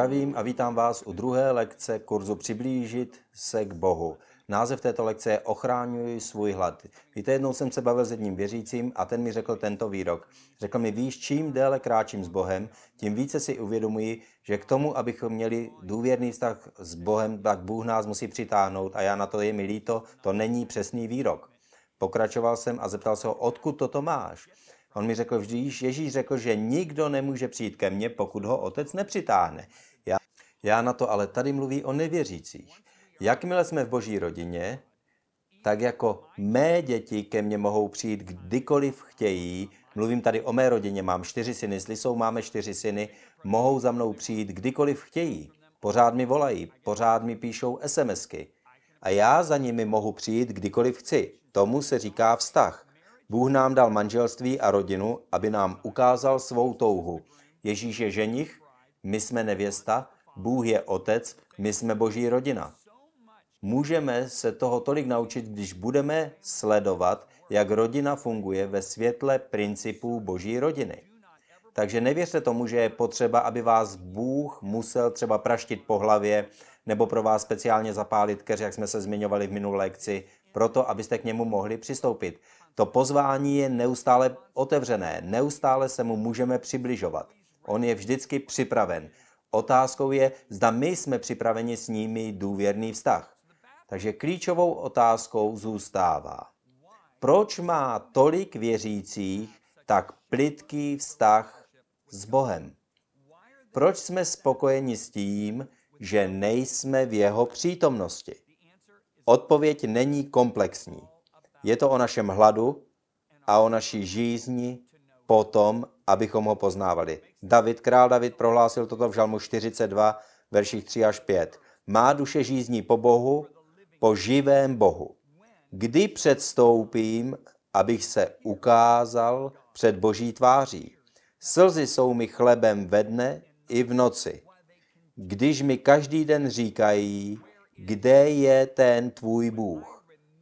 Zdravím a vítám vás u druhé lekce kurzu Přiblížit se k Bohu. Název této lekce je Ochráňuji svůj hlad. Víte, jednou jsem se bavil s jedním věřícím a ten mi řekl tento výrok. Řekl mi, víš, čím déle kráčím s Bohem, tím více si uvědomuji, že k tomu, abychom měli důvěrný vztah s Bohem, tak Bůh nás musí přitáhnout a já na to je mi líto, to není přesný výrok. Pokračoval jsem a zeptal se ho, odkud toto máš? On mi řekl vždy, Ježíš řekl, že nikdo nemůže přijít ke mně, pokud ho otec nepřitáhne. Já na to ale tady mluví o nevěřících. Jakmile jsme v boží rodině, tak jako mé děti ke mně mohou přijít kdykoliv chtějí, mluvím tady o mé rodině, mám čtyři syny, s Lisou máme čtyři syny, mohou za mnou přijít kdykoliv chtějí. Pořád mi volají, pořád mi píšou SMSky. A já za nimi mohu přijít kdykoliv chci. Tomu se říká vztah. Bůh nám dal manželství a rodinu, aby nám ukázal svou touhu. Ježíš je ženich, my jsme nevěsta Bůh je otec, my jsme boží rodina. Můžeme se toho tolik naučit, když budeme sledovat, jak rodina funguje ve světle principů boží rodiny. Takže nevěřte tomu, že je potřeba, aby vás Bůh musel třeba praštit po hlavě nebo pro vás speciálně zapálit keř, jak jsme se zmiňovali v minulé lekci, proto, abyste k němu mohli přistoupit. To pozvání je neustále otevřené, neustále se mu můžeme přibližovat. On je vždycky připraven. Otázkou je, zda my jsme připraveni s nimi důvěrný vztah. Takže klíčovou otázkou zůstává, proč má tolik věřících tak plitký vztah s Bohem? Proč jsme spokojeni s tím, že nejsme v jeho přítomnosti? Odpověď není komplexní. Je to o našem hladu a o naší žízni potom, abychom ho poznávali. David, král David prohlásil toto v Žalmu 42, verších 3 až 5. Má duše žízní po Bohu, po živém Bohu. Kdy předstoupím, abych se ukázal před Boží tváří? Slzy jsou mi chlebem ve dne i v noci. Když mi každý den říkají, kde je ten tvůj Bůh?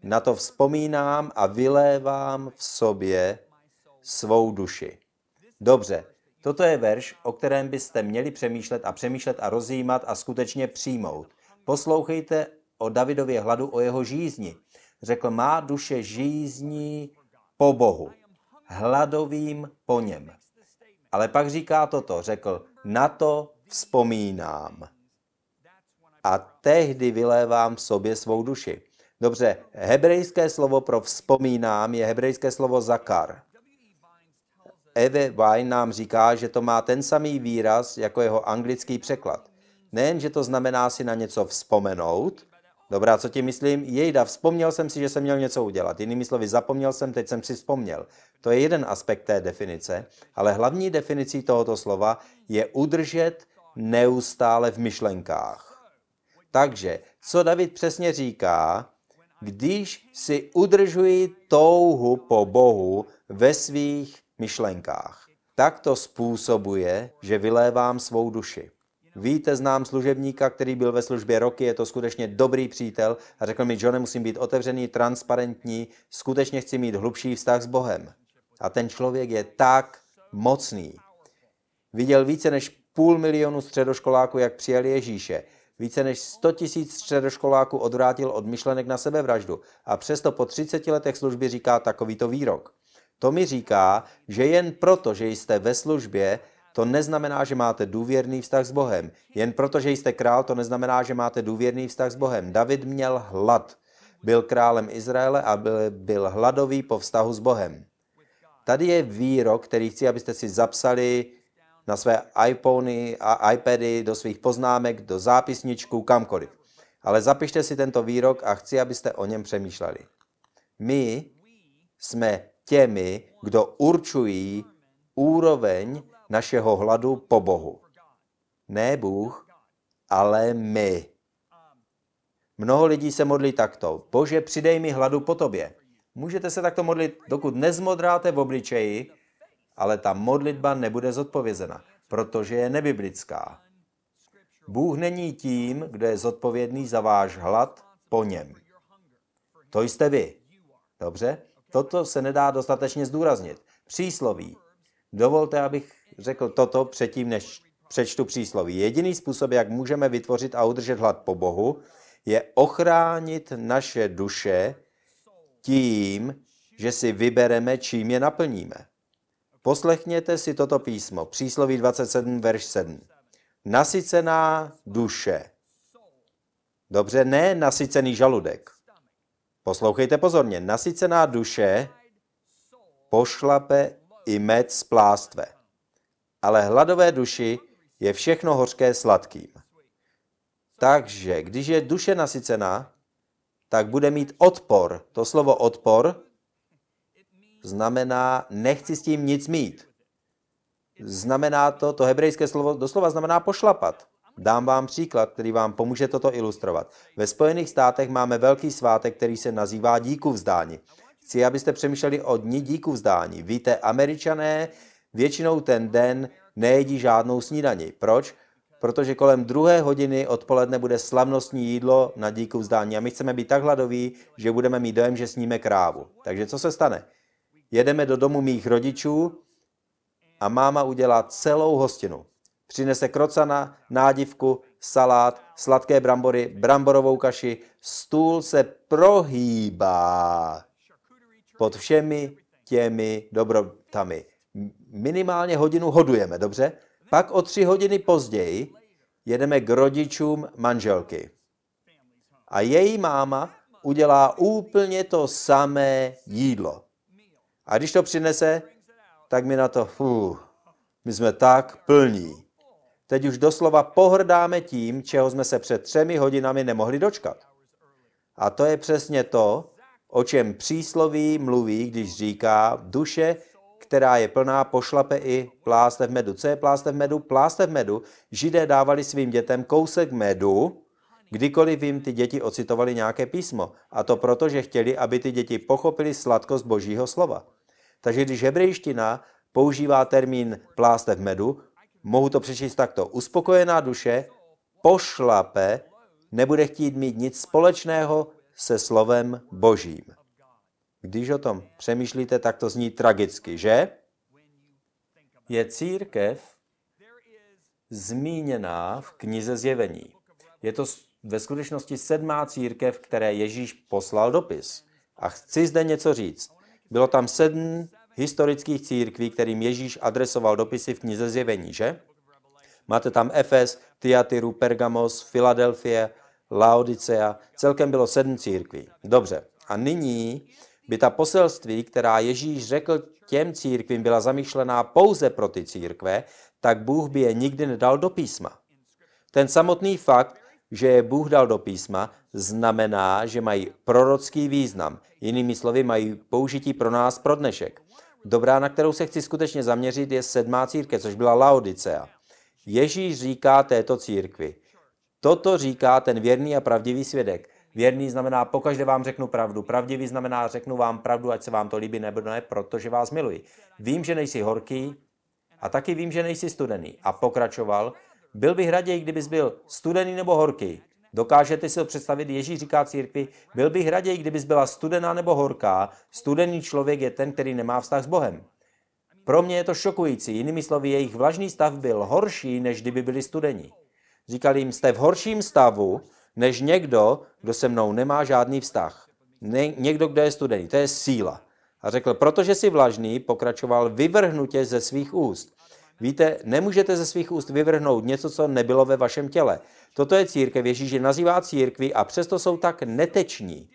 Na to vzpomínám a vylévám v sobě svou duši. Dobře, toto je verš, o kterém byste měli přemýšlet a přemýšlet a rozjímat a skutečně přijmout. Poslouchejte o Davidově hladu, o jeho žízni. Řekl, má duše žízní po Bohu, hladovým po něm. Ale pak říká toto, řekl, na to vzpomínám. A tehdy vylévám v sobě svou duši. Dobře, hebrejské slovo pro vzpomínám je hebrejské slovo zakar. Eve Wine nám říká, že to má ten samý výraz jako jeho anglický překlad. Nejen, že to znamená si na něco vzpomenout, Dobrá, co ti myslím? Jejda, vzpomněl jsem si, že jsem měl něco udělat. Jinými slovy, zapomněl jsem, teď jsem si vzpomněl. To je jeden aspekt té definice, ale hlavní definicí tohoto slova je udržet neustále v myšlenkách. Takže, co David přesně říká, když si udržuji touhu po Bohu ve svých myšlenkách. Tak to způsobuje, že vylévám svou duši. Víte, znám služebníka, který byl ve službě roky, je to skutečně dobrý přítel a řekl mi, John, musím být otevřený, transparentní, skutečně chci mít hlubší vztah s Bohem. A ten člověk je tak mocný. Viděl více než půl milionu středoškoláků, jak přijali Ježíše. Více než 100 tisíc středoškoláků odvrátil od myšlenek na sebevraždu a přesto po 30 letech služby říká takovýto výrok. To mi říká, že jen proto, že jste ve službě, to neznamená, že máte důvěrný vztah s Bohem. Jen proto, že jste král, to neznamená, že máte důvěrný vztah s Bohem. David měl hlad. Byl králem Izraele a byl, byl hladový po vztahu s Bohem. Tady je výrok, který chci, abyste si zapsali na své iPhony a iPady, do svých poznámek, do zápisničků, kamkoliv. Ale zapište si tento výrok a chci, abyste o něm přemýšleli. My jsme těmi, kdo určují úroveň našeho hladu po Bohu. Ne Bůh, ale my. Mnoho lidí se modlí takto. Bože, přidej mi hladu po tobě. Můžete se takto modlit, dokud nezmodráte v obličeji, ale ta modlitba nebude zodpovězena, protože je nebiblická. Bůh není tím, kdo je zodpovědný za váš hlad po něm. To jste vy. Dobře? Toto se nedá dostatečně zdůraznit. Přísloví. Dovolte, abych řekl toto předtím, než přečtu přísloví. Jediný způsob, jak můžeme vytvořit a udržet hlad po Bohu, je ochránit naše duše tím, že si vybereme, čím je naplníme. Poslechněte si toto písmo, přísloví 27, verš 7. Nasycená duše. Dobře, ne nasycený žaludek. Poslouchejte pozorně. Nasycená duše pošlape i med z plástve, ale hladové duši je všechno hořké sladkým. Takže, když je duše nasycená, tak bude mít odpor. To slovo odpor znamená nechci s tím nic mít. Znamená to, to hebrejské slovo doslova znamená pošlapat. Dám vám příklad, který vám pomůže toto ilustrovat. Ve Spojených státech máme velký svátek, který se nazývá díku vzdání. Chci, abyste přemýšleli o dní díku vzdání. Víte, američané většinou ten den nejedí žádnou snídaní. Proč? Protože kolem druhé hodiny odpoledne bude slavnostní jídlo na díku vzdání a my chceme být tak hladoví, že budeme mít dojem, že sníme krávu. Takže co se stane? Jedeme do domu mých rodičů a máma udělá celou hostinu. Přinese krocana, nádivku, salát, sladké brambory, bramborovou kaši. Stůl se prohýbá pod všemi těmi dobrotami. Minimálně hodinu hodujeme, dobře? Pak o tři hodiny později jedeme k rodičům manželky. A její máma udělá úplně to samé jídlo. A když to přinese, tak mi na to, fuh, my jsme tak plní. Teď už doslova pohrdáme tím, čeho jsme se před třemi hodinami nemohli dočkat. A to je přesně to, o čem přísloví mluví, když říká duše, která je plná, pošlape i pláste v medu. Co je v medu? pláste v medu židé dávali svým dětem kousek medu, kdykoliv jim ty děti ocitovali nějaké písmo. A to proto, že chtěli, aby ty děti pochopili sladkost božího slova. Takže když hebrejština používá termín pláste v medu, Mohu to přečíst takto. Uspokojená duše pošlape, nebude chtít mít nic společného se slovem božím. Když o tom přemýšlíte, tak to zní tragicky, že? Je církev zmíněná v knize Zjevení. Je to ve skutečnosti sedmá církev, které Ježíš poslal dopis. A chci zde něco říct. Bylo tam sedm historických církví, kterým Ježíš adresoval dopisy v knize Zjevení, že? Máte tam Efes, Tyatiru, Pergamos, Filadelfie, Laodicea. Celkem bylo sedm církví. Dobře. A nyní by ta poselství, která Ježíš řekl těm církvím, byla zamýšlená pouze pro ty církve, tak Bůh by je nikdy nedal do písma. Ten samotný fakt, že je Bůh dal do písma, znamená, že mají prorocký význam. Jinými slovy, mají použití pro nás pro dnešek. Dobrá, na kterou se chci skutečně zaměřit, je sedmá církev, což byla Laodicea. Ježíš říká této církvi. Toto říká ten věrný a pravdivý svědek. Věrný znamená, pokaždé vám řeknu pravdu. Pravdivý znamená, řeknu vám pravdu, ať se vám to líbí nebo ne, protože vás miluji. Vím, že nejsi horký a taky vím, že nejsi studený. A pokračoval, byl bych raději, kdybys byl studený nebo horký. Dokážete si to představit? Ježíš říká církvi, byl bych raději, kdybys byla studená nebo horká. Studený člověk je ten, který nemá vztah s Bohem. Pro mě je to šokující. Jinými slovy, jejich vlažný stav byl horší, než kdyby byli studení. Říkal jim, jste v horším stavu, než někdo, kdo se mnou nemá žádný vztah. Ne, někdo, kdo je studený. To je síla. A řekl, protože jsi vlažný, pokračoval vyvrhnutě ze svých úst. Víte, nemůžete ze svých úst vyvrhnout něco, co nebylo ve vašem těle. Toto je církev, Ježíš je nazývá církví a přesto jsou tak neteční.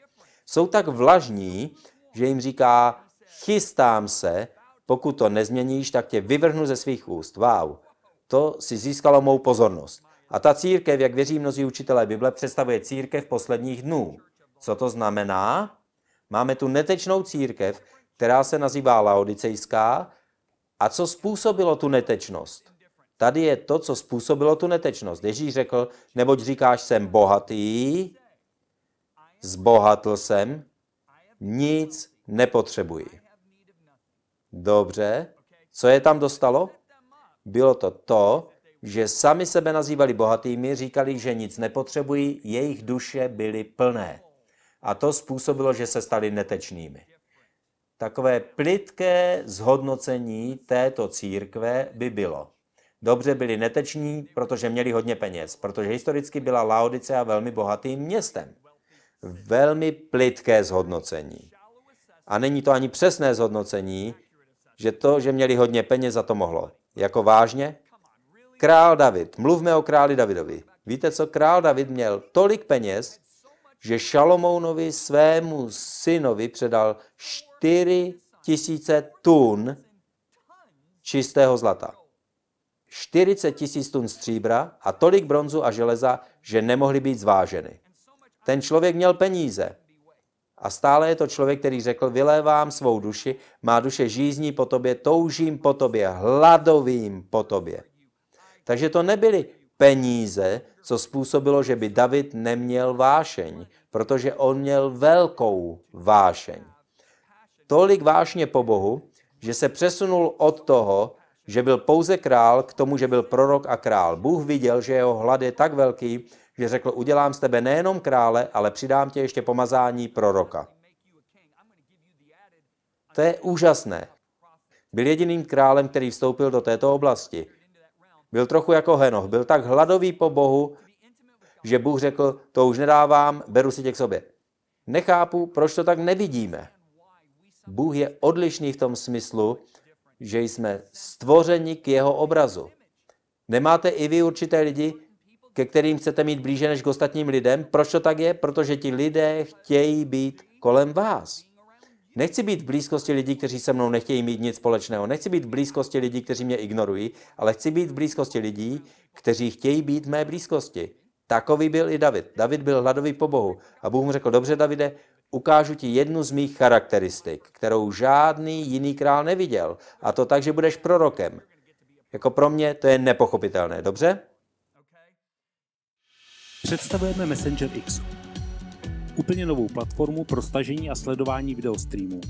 Jsou tak vlažní, že jim říká, chystám se, pokud to nezměníš, tak tě vyvrhnu ze svých úst. Wow, to si získalo mou pozornost. A ta církev, jak věří mnozí učitelé Bible, představuje církev posledních dnů. Co to znamená? Máme tu netečnou církev, která se nazývá Laodicejská, a co způsobilo tu netečnost? Tady je to, co způsobilo tu netečnost. Ježíš řekl, neboť říkáš, jsem bohatý, zbohatl jsem, nic nepotřebuji. Dobře, co je tam dostalo? Bylo to to, že sami sebe nazývali bohatými, říkali, že nic nepotřebují, jejich duše byly plné. A to způsobilo, že se stali netečnými takové plitké zhodnocení této církve by bylo. Dobře byli neteční, protože měli hodně peněz, protože historicky byla Laodicea velmi bohatým městem. Velmi plitké zhodnocení. A není to ani přesné zhodnocení, že to, že měli hodně peněz, za to mohlo. Jako vážně? Král David. Mluvme o králi Davidovi. Víte co? Král David měl tolik peněz, že Šalomounovi svému synovi předal 4 tisíce tun čistého zlata. 40 tisíc tun stříbra a tolik bronzu a železa, že nemohly být zváženy. Ten člověk měl peníze. A stále je to člověk, který řekl, vylévám svou duši, má duše žízní po tobě, toužím po tobě, hladovým po tobě. Takže to nebyli peníze, co způsobilo, že by David neměl vášeň, protože on měl velkou vášeň. Tolik vášně po Bohu, že se přesunul od toho, že byl pouze král, k tomu, že byl prorok a král. Bůh viděl, že jeho hlad je tak velký, že řekl, udělám z tebe nejenom krále, ale přidám tě ještě pomazání proroka. To je úžasné. Byl jediným králem, který vstoupil do této oblasti. Byl trochu jako Henoch, byl tak hladový po Bohu, že Bůh řekl, to už nedávám, beru si tě k sobě. Nechápu, proč to tak nevidíme. Bůh je odlišný v tom smyslu, že jsme stvořeni k jeho obrazu. Nemáte i vy určité lidi, ke kterým chcete mít blíže než k ostatním lidem? Proč to tak je? Protože ti lidé chtějí být kolem vás. Nechci být v blízkosti lidí, kteří se mnou nechtějí mít nic společného. Nechci být v blízkosti lidí, kteří mě ignorují, ale chci být v blízkosti lidí, kteří chtějí být v mé blízkosti. Takový byl i David. David byl hladový po Bohu. A Bůh mu řekl, dobře Davide, ukážu ti jednu z mých charakteristik, kterou žádný jiný král neviděl. A to tak, že budeš prorokem. Jako pro mě to je nepochopitelné, dobře? Představujeme Messenger X úplně novou platformu pro stažení a sledování videostreamů.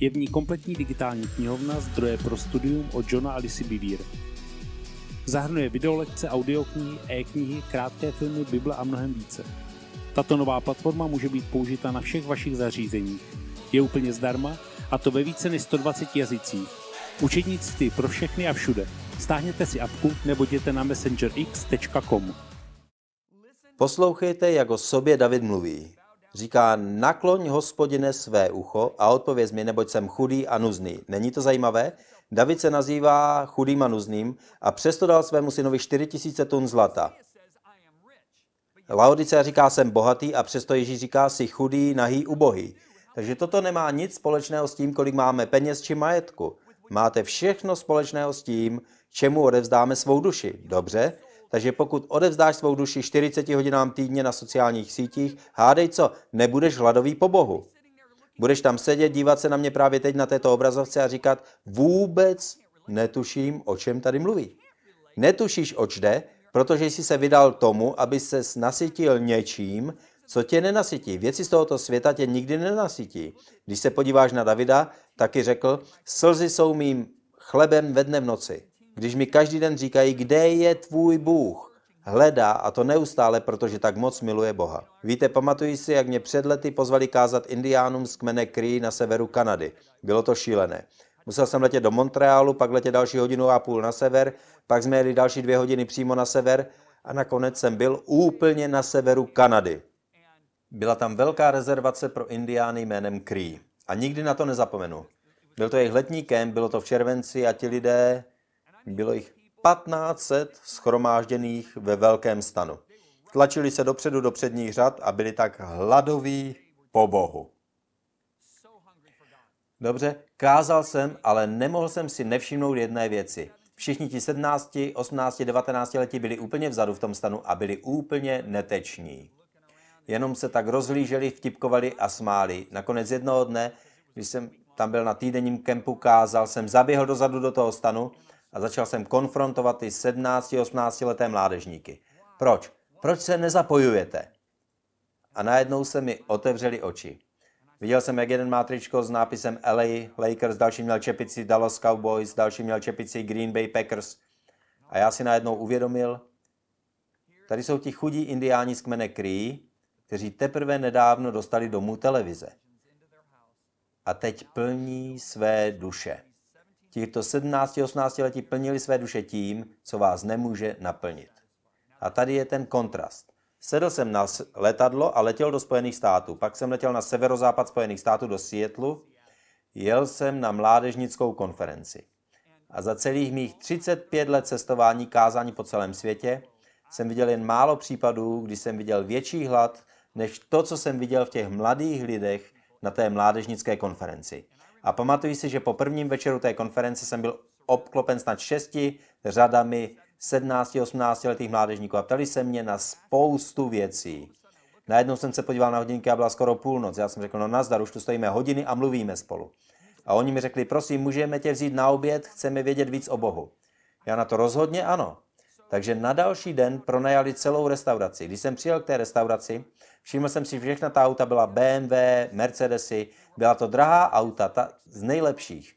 Je v ní kompletní digitální knihovna zdroje pro studium od Johna Alice Bivír. Zahrnuje videolekce, audioknihy, e-knihy, krátké filmy, Bible a mnohem více. Tato nová platforma může být použita na všech vašich zařízeních. Je úplně zdarma a to ve více než 120 jazycích. Učednictví pro všechny a všude. Stáhněte si apku nebo jděte na messengerx.com. Poslouchejte, jak o sobě David mluví. Říká, nakloň hospodine své ucho a odpověz mi, neboť jsem chudý a nuzný. Není to zajímavé? David se nazývá chudým a nuzným a přesto dal svému synovi 4000 tun zlata. Laodice říká, jsem bohatý a přesto Ježíš říká, si chudý, nahý, ubohý. Takže toto nemá nic společného s tím, kolik máme peněz či majetku. Máte všechno společného s tím, čemu odevzdáme svou duši. Dobře? Takže pokud odevzdáš svou duši 40 hodinám týdně na sociálních sítích, hádej co, nebudeš hladový po Bohu. Budeš tam sedět, dívat se na mě právě teď na této obrazovce a říkat, vůbec netuším, o čem tady mluví. Netušíš, oč jde, protože jsi se vydal tomu, aby se nasytil něčím, co tě nenasytí. Věci z tohoto světa tě nikdy nenasytí. Když se podíváš na Davida, taky řekl, slzy jsou mým chlebem ve dne v noci. Když mi každý den říkají, kde je tvůj Bůh, hledá a to neustále, protože tak moc miluje Boha. Víte, pamatuji si, jak mě před lety pozvali kázat indiánům z kmene Cree na severu Kanady. Bylo to šílené. Musel jsem letět do Montrealu, pak letět další hodinu a půl na sever, pak jsme jeli další dvě hodiny přímo na sever a nakonec jsem byl úplně na severu Kanady. Byla tam velká rezervace pro indiány jménem Cree. A nikdy na to nezapomenu. Byl to jejich letní kemp, bylo to v červenci a ti lidé bylo jich 1500 schromážděných ve velkém stanu. Tlačili se dopředu do předních řad a byli tak hladoví po Bohu. Dobře, kázal jsem, ale nemohl jsem si nevšimnout jedné věci. Všichni ti 17, 18, 19 letí byli úplně vzadu v tom stanu a byli úplně neteční. Jenom se tak rozhlíželi, vtipkovali a smáli. Nakonec jednoho dne, když jsem tam byl na týdenním kempu, kázal jsem, zaběhl dozadu do toho stanu a začal jsem konfrontovat ty 17-18 leté mládežníky. Proč? Proč se nezapojujete? A najednou se mi otevřeli oči. Viděl jsem, jak jeden má tričko s nápisem LA Lakers, další měl čepici Dallas Cowboys, další měl čepici Green Bay Packers. A já si najednou uvědomil, tady jsou ti chudí indiáni z kmene Cree, kteří teprve nedávno dostali domů televize. A teď plní své duše. Tito 17-18 letí plnili své duše tím, co vás nemůže naplnit. A tady je ten kontrast. Sedl jsem na letadlo a letěl do Spojených států. Pak jsem letěl na severozápad Spojených států do Seattlu. Jel jsem na mládežnickou konferenci. A za celých mých 35 let cestování kázání po celém světě jsem viděl jen málo případů, kdy jsem viděl větší hlad, než to, co jsem viděl v těch mladých lidech na té mládežnické konferenci. A pamatuji si, že po prvním večeru té konference jsem byl obklopen snad šesti řadami 17-18 letých mládežníků a ptali se mě na spoustu věcí. Najednou jsem se podíval na hodinky a byla skoro půlnoc. Já jsem řekl, no nazdar, už tu stojíme hodiny a mluvíme spolu. A oni mi řekli, prosím, můžeme tě vzít na oběd, chceme vědět víc o Bohu. Já na to rozhodně ano. Takže na další den pronajali celou restauraci. Když jsem přijel k té restauraci, všiml jsem si, že všechna ta auta byla BMW, Mercedesy, byla to drahá auta, ta z nejlepších.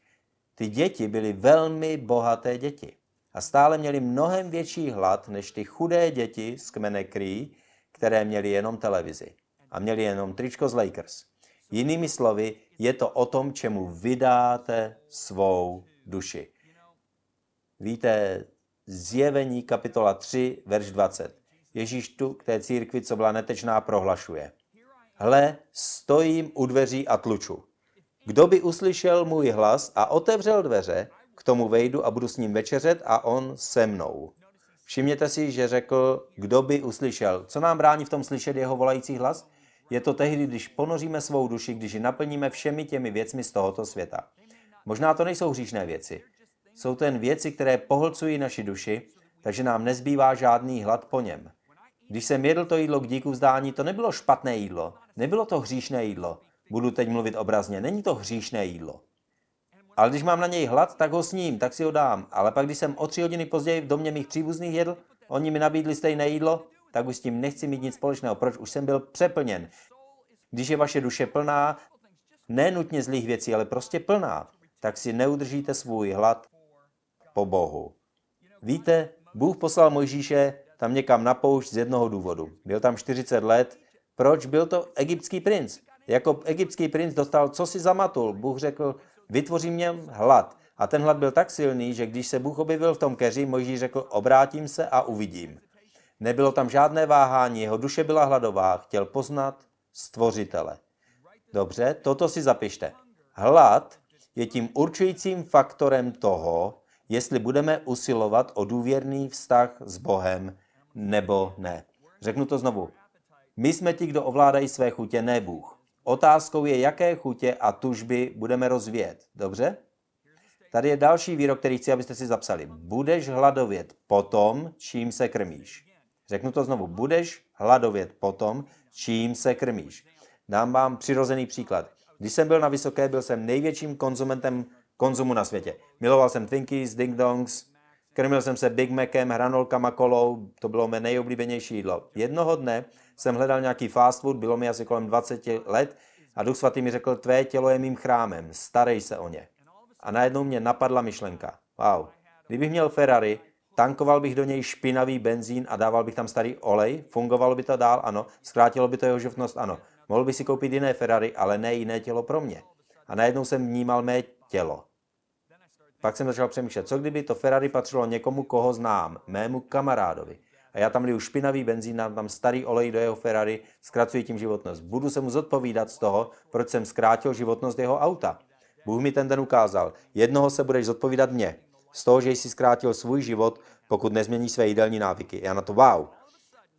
Ty děti byly velmi bohaté děti a stále měli mnohem větší hlad než ty chudé děti z kmene Kree, které měly jenom televizi a měli jenom tričko z Lakers. Jinými slovy, je to o tom, čemu vydáte svou duši. Víte, Zjevení kapitola 3, verš 20. Ježíš tu k té církvi, co byla netečná, prohlašuje. Hle, stojím u dveří a tluču. Kdo by uslyšel můj hlas a otevřel dveře, k tomu vejdu a budu s ním večeřet a on se mnou. Všimněte si, že řekl, kdo by uslyšel. Co nám brání v tom slyšet jeho volající hlas? Je to tehdy, když ponoříme svou duši, když ji naplníme všemi těmi věcmi z tohoto světa. Možná to nejsou hříšné věci. Jsou to jen věci, které pohlcují naši duši, takže nám nezbývá žádný hlad po něm. Když jsem jedl to jídlo k díku vzdání, to nebylo špatné jídlo, nebylo to hříšné jídlo. Budu teď mluvit obrazně, není to hříšné jídlo. Ale když mám na něj hlad, tak ho sním, tak si ho dám. Ale pak, když jsem o tři hodiny později v domě mých příbuzných jedl, oni mi nabídli stejné jídlo, tak už s tím nechci mít nic společného. Proč? Už jsem byl přeplněn. Když je vaše duše plná, ne nutně zlých věcí, ale prostě plná, tak si neudržíte svůj hlad po Bohu. Víte, Bůh poslal Mojžíše tam někam na poušť z jednoho důvodu. Byl tam 40 let. Proč byl to egyptský princ? Jako egyptský princ dostal, co si zamatul. Bůh řekl, vytvoří mě hlad. A ten hlad byl tak silný, že když se Bůh objevil v tom keři, Mojžíš řekl, obrátím se a uvidím. Nebylo tam žádné váhání, jeho duše byla hladová, chtěl poznat stvořitele. Dobře, toto si zapište. Hlad je tím určujícím faktorem toho, jestli budeme usilovat o důvěrný vztah s Bohem nebo ne. Řeknu to znovu. My jsme ti, kdo ovládají své chutě, ne Bůh. Otázkou je, jaké chutě a tužby budeme rozvíjet. Dobře? Tady je další výrok, který chci, abyste si zapsali. Budeš hladovět potom, čím se krmíš. Řeknu to znovu. Budeš hladovět potom, čím se krmíš. Dám vám přirozený příklad. Když jsem byl na vysoké, byl jsem největším konzumentem konzumu na světě. Miloval jsem Twinkies, Ding Dongs, krmil jsem se Big Macem, hranolkama, kolou, to bylo mé nejoblíbenější jídlo. Jednoho dne jsem hledal nějaký fast food, bylo mi asi kolem 20 let a Duch Svatý mi řekl, tvé tělo je mým chrámem, starej se o ně. A najednou mě napadla myšlenka. Wow, kdybych měl Ferrari, tankoval bych do něj špinavý benzín a dával bych tam starý olej, fungovalo by to dál, ano, zkrátilo by to jeho životnost, ano. Mohl bych si koupit jiné Ferrari, ale ne jiné tělo pro mě. A najednou jsem vnímal mé tělo. Pak jsem začal přemýšlet, co kdyby to Ferrari patřilo někomu, koho znám, mému kamarádovi. A já tam liju špinavý benzín, dám tam starý olej do jeho Ferrari, zkracuji tím životnost. Budu se mu zodpovídat z toho, proč jsem zkrátil životnost jeho auta. Bůh mi ten den ukázal, jednoho se budeš zodpovídat mě. Z toho, že jsi zkrátil svůj život, pokud nezmění své jídelní návyky. Já na to wow.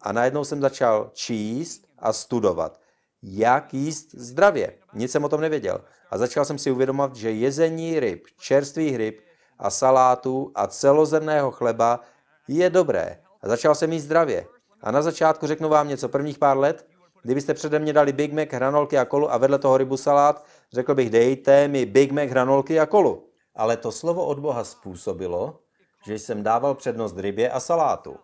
A najednou jsem začal číst a studovat jak jíst zdravě. Nic jsem o tom nevěděl. A začal jsem si uvědomovat, že jezení ryb, čerstvých ryb a salátů a celozrného chleba je dobré. A začal jsem jíst zdravě. A na začátku řeknu vám něco, prvních pár let, kdybyste přede mě dali Big Mac, hranolky a kolu a vedle toho rybu salát, řekl bych, dejte mi Big Mac, hranolky a kolu. Ale to slovo od Boha způsobilo, že jsem dával přednost rybě a salátu.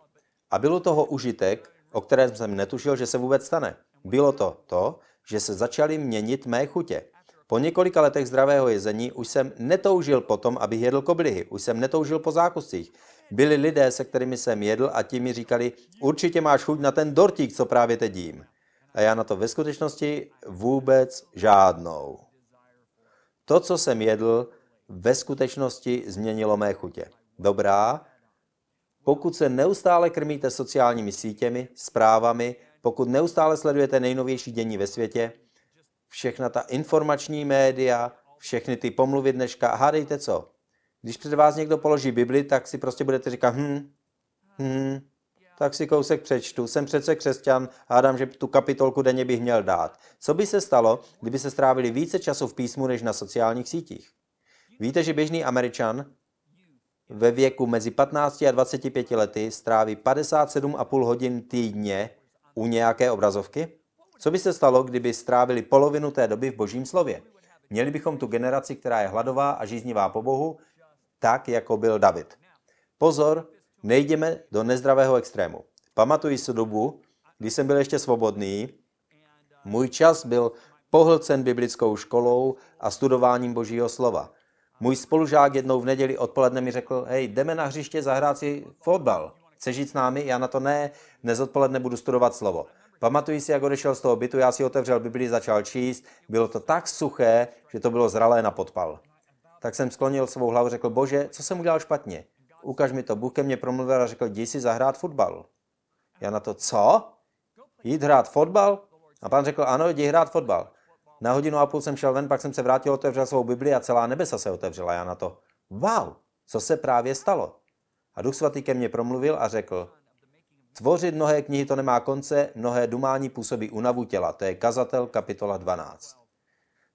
A bylo toho užitek, o kterém jsem netušil, že se vůbec stane. Bylo to to, že se začaly měnit mé chutě. Po několika letech zdravého jezení už jsem netoužil po tom, abych jedl koblihy, už jsem netoužil po zákuscích. Byli lidé, se kterými jsem jedl a ti mi říkali, určitě máš chuť na ten dortík, co právě teď jím. A já na to ve skutečnosti vůbec žádnou. To, co jsem jedl, ve skutečnosti změnilo mé chutě. Dobrá, pokud se neustále krmíte sociálními sítěmi, zprávami, pokud neustále sledujete nejnovější dění ve světě, všechna ta informační média, všechny ty pomluvy dneška hádejte co. Když před vás někdo položí Bibli, tak si prostě budete říkat, hm, hm, tak si kousek přečtu. Jsem přece křesťan hádám, že tu kapitolku denně bych měl dát. Co by se stalo, kdyby se strávili více času v písmu než na sociálních sítích? Víte, že běžný Američan ve věku mezi 15 a 25 lety stráví 57,5 hodin týdně u nějaké obrazovky? Co by se stalo, kdyby strávili polovinu té doby v božím slově? Měli bychom tu generaci, která je hladová a žíznivá po Bohu, tak, jako byl David. Pozor, nejdeme do nezdravého extrému. Pamatuji si dobu, kdy jsem byl ještě svobodný, můj čas byl pohlcen biblickou školou a studováním božího slova. Můj spolužák jednou v neděli odpoledne mi řekl, hej, jdeme na hřiště zahrát si fotbal. Chceš žít s námi? Já na to ne, dnes odpoledne budu studovat slovo. Pamatuji si, jak odešel z toho bytu, já si otevřel Bibli, začal číst. Bylo to tak suché, že to bylo zralé na podpal. Tak jsem sklonil svou hlavu, řekl, bože, co jsem udělal špatně? Ukaž mi to. Bůh ke mně promluvil a řekl, jdi si zahrát fotbal. Já na to, co? Jít hrát fotbal? A pán řekl, ano, jdi hrát fotbal. Na hodinu a půl jsem šel ven, pak jsem se vrátil, otevřel svou Bibli a celá nebesa se otevřela. Já na to, wow, co se právě stalo? Duch Svatý ke mně promluvil a řekl, tvořit mnohé knihy to nemá konce, mnohé dumání působí unavu těla, to je kazatel kapitola 12.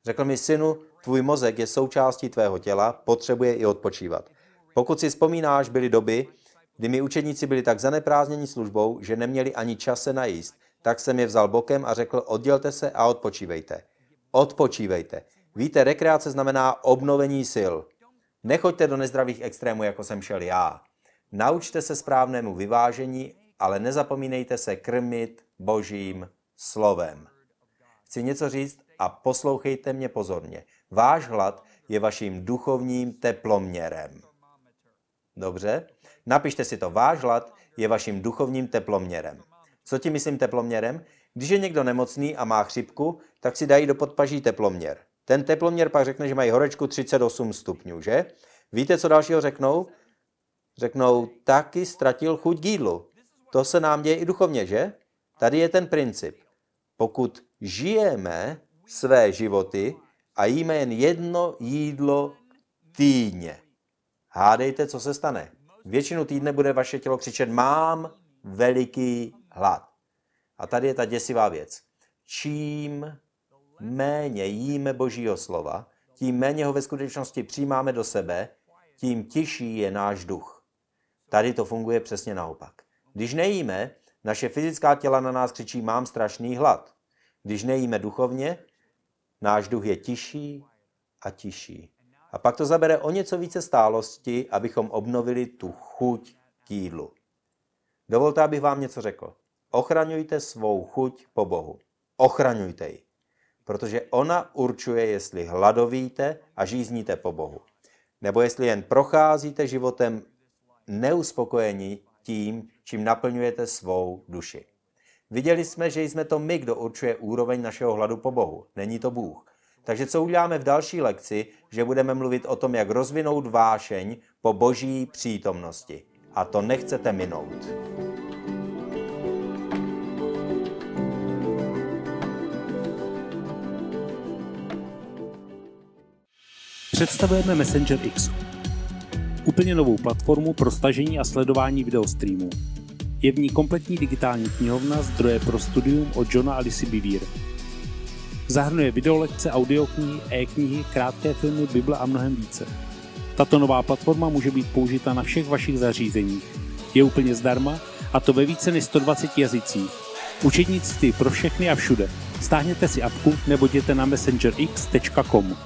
Řekl mi, synu, tvůj mozek je součástí tvého těla, potřebuje i odpočívat. Pokud si vzpomínáš, byly doby, kdy mi učedníci byli tak zaneprázdněni službou, že neměli ani čase najíst, tak jsem je vzal bokem a řekl, oddělte se a odpočívejte. Odpočívejte. Víte, rekreace znamená obnovení sil. Nechoďte do nezdravých extrémů, jako jsem šel já. Naučte se správnému vyvážení, ale nezapomínejte se krmit božím slovem. Chci něco říct a poslouchejte mě pozorně. Váš hlad je vaším duchovním teploměrem. Dobře? Napište si to. Váš hlad je vaším duchovním teploměrem. Co ti myslím teploměrem? Když je někdo nemocný a má chřipku, tak si dají do podpaží teploměr. Ten teploměr pak řekne, že mají horečku 38 stupňů, že? Víte, co dalšího řeknou? Řeknou, taky ztratil chuť k jídlu. To se nám děje i duchovně, že? Tady je ten princip. Pokud žijeme své životy a jíme jen jedno jídlo týdně, hádejte, co se stane. Většinu týdne bude vaše tělo křičet, mám veliký hlad. A tady je ta děsivá věc. Čím méně jíme Božího slova, tím méně ho ve skutečnosti přijímáme do sebe, tím těžší je náš duch. Tady to funguje přesně naopak. Když nejíme, naše fyzická těla na nás křičí mám strašný hlad. Když nejíme duchovně, náš duch je tiší a tiší. A pak to zabere o něco více stálosti, abychom obnovili tu chuť k jídlu. Dovolte, abych vám něco řekl. Ochraňujte svou chuť po Bohu. Ochraňujte ji. Protože ona určuje, jestli hladovíte a žízníte po Bohu. Nebo jestli jen procházíte životem neuspokojeni tím, čím naplňujete svou duši. Viděli jsme, že jsme to my, kdo určuje úroveň našeho hladu po Bohu. Není to Bůh. Takže co uděláme v další lekci, že budeme mluvit o tom, jak rozvinout vášeň po boží přítomnosti. A to nechcete minout. Představujeme Messenger X úplně novou platformu pro stažení a sledování videostreamů. Je v ní kompletní digitální knihovna zdroje pro studium od Johna a Lisy Bivír. Zahrnuje videolekce, audioknihy, e-knihy, krátké filmy, Bible a mnohem více. Tato nová platforma může být použita na všech vašich zařízeních. Je úplně zdarma a to ve více než 120 jazycích. Učednictví pro všechny a všude. Stáhněte si apku nebo jděte na messengerx.com.